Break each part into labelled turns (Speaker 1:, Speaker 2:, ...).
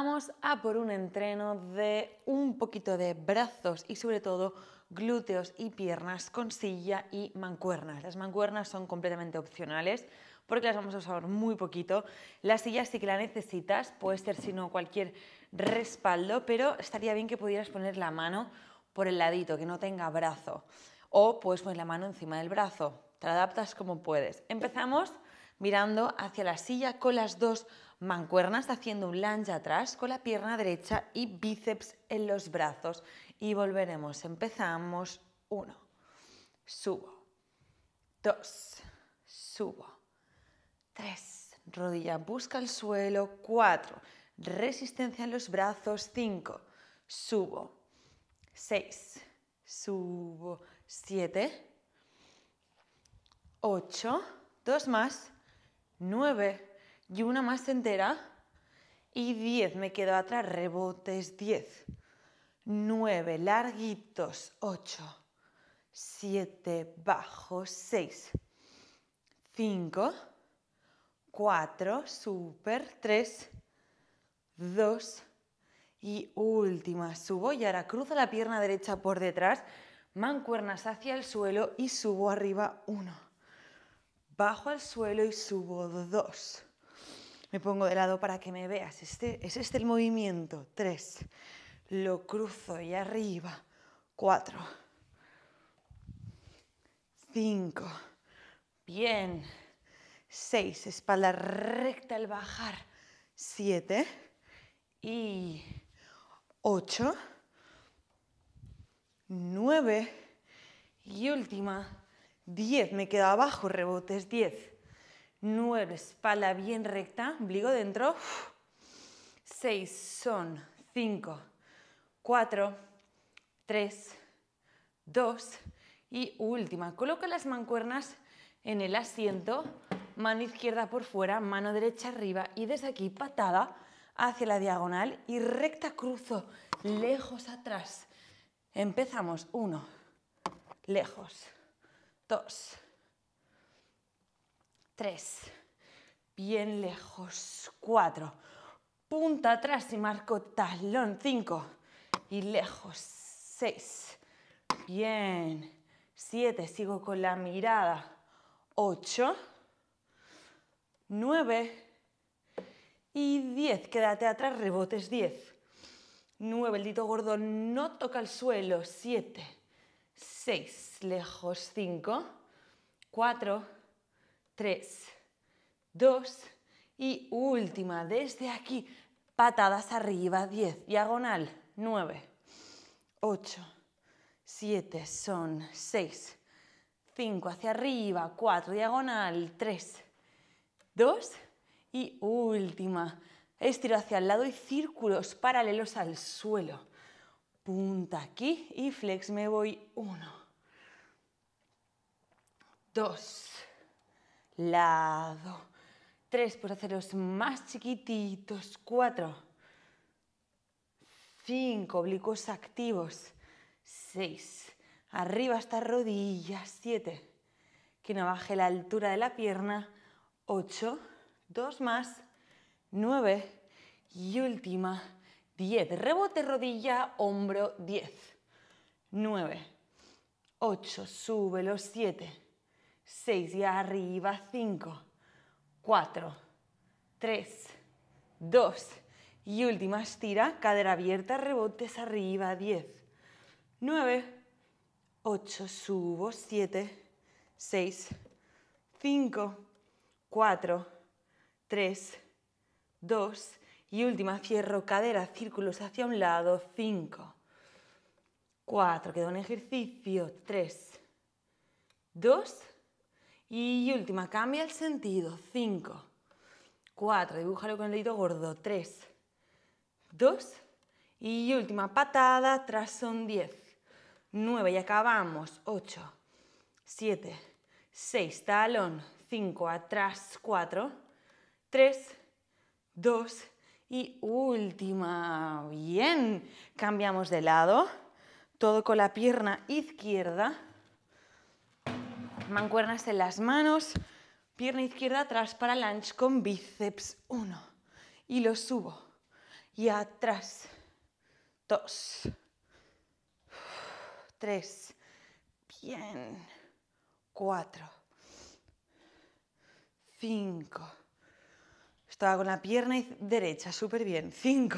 Speaker 1: vamos a por un entreno de un poquito de brazos y sobre todo glúteos y piernas con silla y mancuernas. Las mancuernas son completamente opcionales porque las vamos a usar muy poquito. La silla sí que la necesitas, puede ser si no cualquier respaldo, pero estaría bien que pudieras poner la mano por el ladito, que no tenga brazo. O puedes poner la mano encima del brazo, te la adaptas como puedes. Empezamos mirando hacia la silla con las dos mancuernas haciendo un lunge atrás con la pierna derecha y bíceps en los brazos. Y volveremos. Empezamos. Uno. Subo. Dos. Subo. Tres. Rodilla busca el suelo. Cuatro. Resistencia en los brazos. Cinco. Subo. Seis. Subo. Siete. Ocho. Dos más. Nueve y una más entera. Y 10, me quedo atrás, rebotes, 10, 9, larguitos, 8, 7, bajo, 6, 5, 4, super, 3, 2 y última, subo y ahora cruzo la pierna derecha por detrás, mancuernas hacia el suelo y subo arriba 1, bajo al suelo y subo 2, me pongo de lado para que me veas. Este, es este el movimiento. Tres. Lo cruzo y arriba. Cuatro. Cinco. Bien. Seis. Espalda recta al bajar. Siete. Y ocho. Nueve. Y última. Diez. Me quedo abajo. Rebotes. Diez. 9, espalda bien recta, ombligo dentro. 6, son 5, 4, 3, 2 y última. Coloca las mancuernas en el asiento, mano izquierda por fuera, mano derecha arriba y desde aquí patada hacia la diagonal y recta cruzo, lejos atrás. Empezamos, 1, lejos, 2, 3, bien lejos, 4, punta atrás y marco talón, 5, y lejos, 6, bien, 7, sigo con la mirada, 8, 9 y 10, quédate atrás, rebotes, 10, 9, el dito gordo no toca el suelo, 7, 6, lejos, 5, 4, 3, 2 y última, desde aquí, patadas arriba, 10, diagonal, 9, 8, 7, son 6, 5 hacia arriba, 4, diagonal, 3, 2 y última, estiro hacia el lado y círculos paralelos al suelo, punta aquí y flex, me voy 1, 2, Lado 3, hacer haceros más chiquititos. 4, 5, oblicuos activos. 6, arriba hasta rodilla. 7, que no baje la altura de la pierna. 8, 2 más, 9 y última, 10. Rebote rodilla, hombro, 10. 9, 8, sube los 7. 6 y arriba, 5, 4, 3, 2 y última estira, cadera abierta, rebotes arriba, 10, 9, 8, subo, 7, 6, 5, 4, 3, 2 y última, cierro cadera, círculos hacia un lado, 5, 4, queda un ejercicio, 3, 2, y última, cambia el sentido. 5, 4, dibújalo con el dedito gordo. 3, 2 y última, patada atrás son 10, 9 y acabamos. 8, 7, 6, talón, 5, atrás 4, 3, 2 y última. Bien, cambiamos de lado, todo con la pierna izquierda mancuernas en las manos, pierna izquierda atrás para lunch con bíceps 1 y lo subo y atrás 2 3 bien 4 5 estaba con la pierna derecha súper bien 5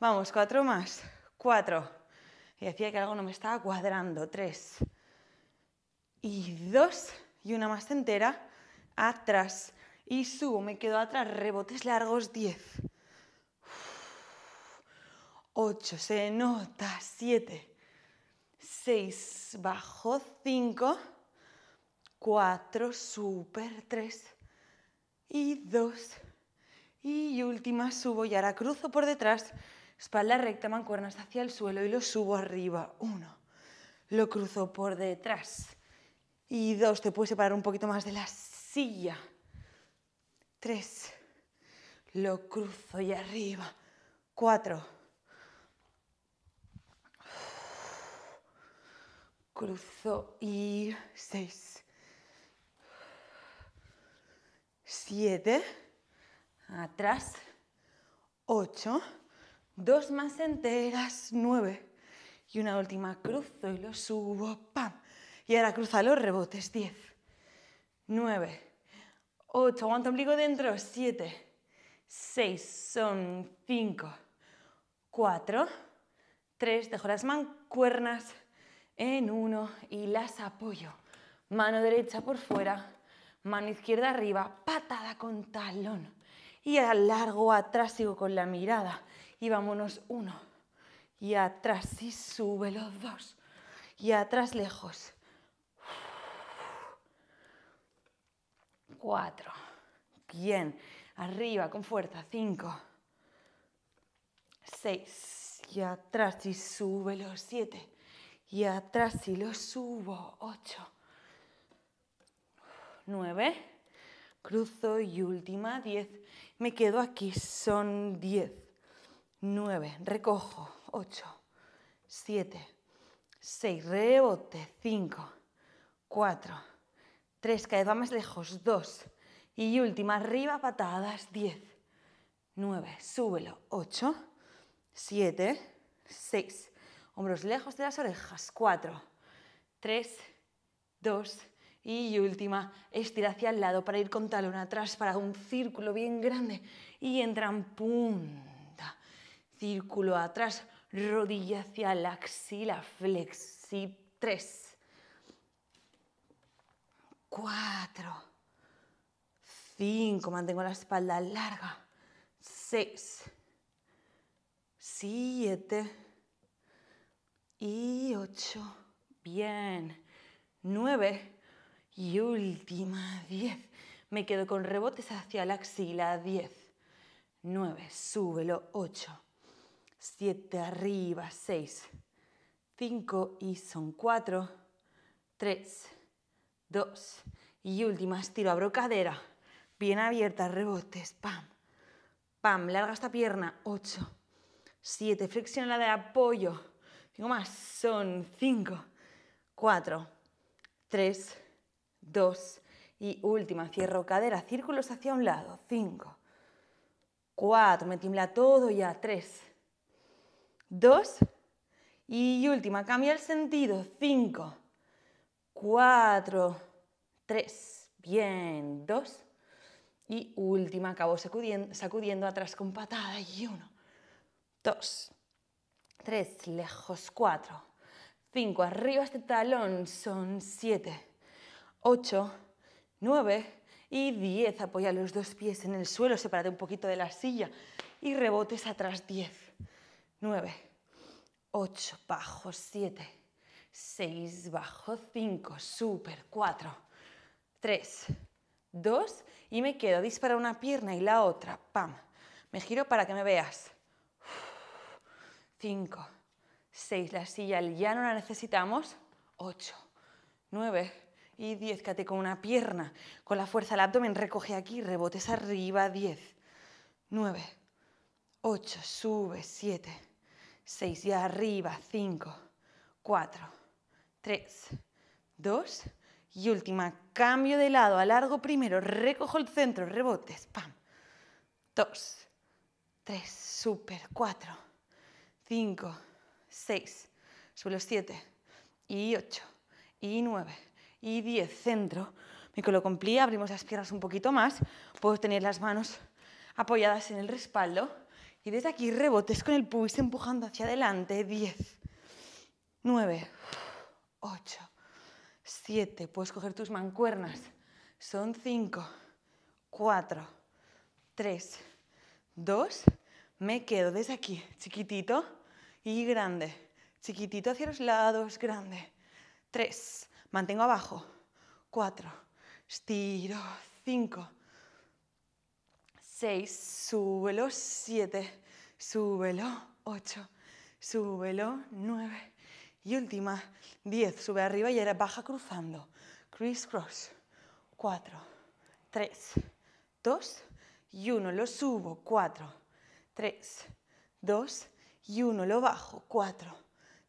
Speaker 1: vamos 4 más 4 y decía que algo no me estaba cuadrando 3 y dos, y una más entera, atrás, y subo, me quedo atrás, rebotes largos, 10, 8, se nota, 7, 6, bajo, 5, 4, super, 3, y 2, y última, subo, y ahora cruzo por detrás, espalda recta, mancuernas hacia el suelo, y lo subo arriba, 1, lo cruzo por detrás, y dos, te puedes separar un poquito más de la silla. Tres, lo cruzo y arriba. Cuatro. Cruzo y seis. Siete. Atrás. Ocho. Dos más enteras. Nueve. Y una última. Cruzo y lo subo. ¡Pam! Y ahora cruza los rebotes. 10, 9, 8, aguanta ombligo dentro. 7, 6, son 5, 4, 3, dejo las mancuernas en 1 y las apoyo. Mano derecha por fuera, mano izquierda arriba, patada con talón. Y alargo atrás, sigo con la mirada. Y vámonos, uno. Y atrás, y sube los dos. Y atrás, lejos. cuatro. Bien, arriba con fuerza, cinco, seis, y atrás y los siete, y atrás y lo subo, ocho, nueve, cruzo y última, diez, me quedo aquí, son diez, nueve, recojo, ocho, siete, seis, rebote, cinco, cuatro, 3, cae va más lejos, 2. Y última, arriba, patadas, 10, 9, súbelo, 8, 7, 6. Hombros lejos de las orejas, 4, 3, 2 y última. Estira hacia el lado para ir con talón atrás para un círculo bien grande y entran punta. Círculo atrás, rodilla hacia la axila, flexi, 3, cuatro, cinco, mantengo la espalda larga, seis, siete y ocho, bien, nueve y última, diez, me quedo con rebotes hacia la axila, diez, nueve, súbelo, ocho, siete arriba, seis, cinco y son cuatro, tres, dos y última, estiro, abro cadera, bien abierta, rebotes, pam, pam, larga esta pierna, ocho, siete, flexiona la de apoyo, tengo más, son cinco, cuatro, tres, dos y última, cierro cadera, círculos hacia un lado, cinco, cuatro, me todo ya, tres, dos y última, cambia el sentido, cinco, 4, 3, bien, 2 y última, acabo sacudiendo, atrás con patada y 1, 2, 3, lejos, 4, 5, arriba este talón, son 7, 8, 9 y 10, apoya los dos pies en el suelo, sepárate un poquito de la silla y rebotes atrás, 10, 9, 8, bajo, 7, 6, bajo 5, super 4, 3, 2 y me quedo. Dispara una pierna y la otra, pam. Me giro para que me veas. 5, 6, la silla ya no la necesitamos. 8, 9 y 10, cate con una pierna. Con la fuerza del abdomen recoge aquí, rebotes arriba, 10, 9, 8, sube, 7, 6 y arriba, 5, 4, 3, 2 y última. Cambio de lado, alargo primero, recojo el centro, rebotes, pam. 2, 3, super, 4, 5, 6, suelo 7 y 8 y 9 y 10, centro. Me coloco en plie, abrimos las piernas un poquito más, puedo tener las manos apoyadas en el respaldo y desde aquí rebotes con el pubis empujando hacia adelante, 10, 9, 8, 7, puedes coger tus mancuernas, son 5, 4, 3, 2, me quedo desde aquí, chiquitito y grande, chiquitito hacia los lados, grande, 3, mantengo abajo, 4, estiro, 5, 6, súbelo, 7, súbelo, 8, súbelo, 9, y última, 10, sube arriba y ahora baja cruzando, criss cross, 4, 3, 2 y 1, lo subo, 4, 3, 2 y 1, lo bajo, 4,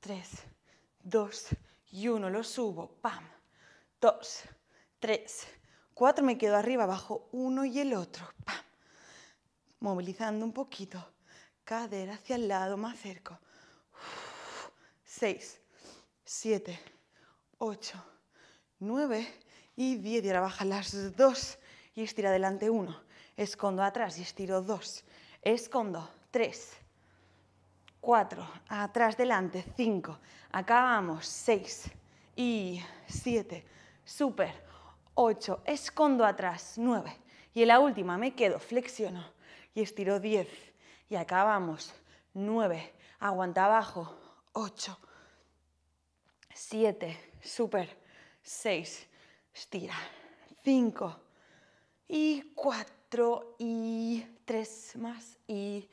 Speaker 1: 3, 2 y 1, lo subo, pam, 2, 3, 4, me quedo arriba, bajo uno y el otro, pam, movilizando un poquito, cadera hacia el lado, más cerco. 6, 7, 8, 9 y 10. Y ahora baja las 2 y estira adelante 1. Escondo atrás y estiro 2. Escondo 3, 4, atrás, delante, 5. Acabamos, 6 y 7. Super. 8, escondo atrás, 9. Y en la última me quedo, flexiono y estiro 10. Y acabamos, 9, aguanta abajo, 8, 7, super, 6, estira, 5 y 4 y 3 más y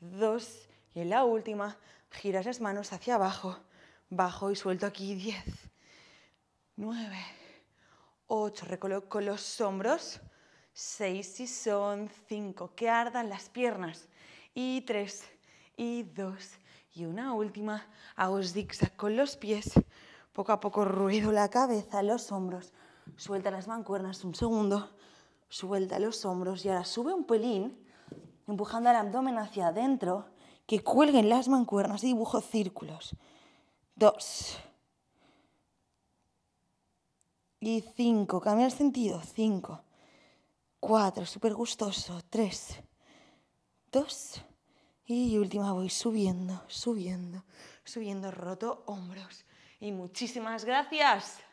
Speaker 1: 2 y en la última giras las manos hacia abajo, bajo y suelto aquí 10, 9, 8, recoloco los hombros, 6 y son 5, que ardan las piernas y 3 y 2 y una última, hago zigzag con los pies, poco a poco ruedo la cabeza, los hombros, suelta las mancuernas un segundo, suelta los hombros y ahora sube un pelín, empujando el abdomen hacia adentro, que cuelguen las mancuernas y dibujo círculos. Dos. Y cinco, cambia el sentido, cinco. Cuatro, súper gustoso, tres. Dos. Y última voy subiendo, subiendo, subiendo, roto hombros. Y muchísimas gracias.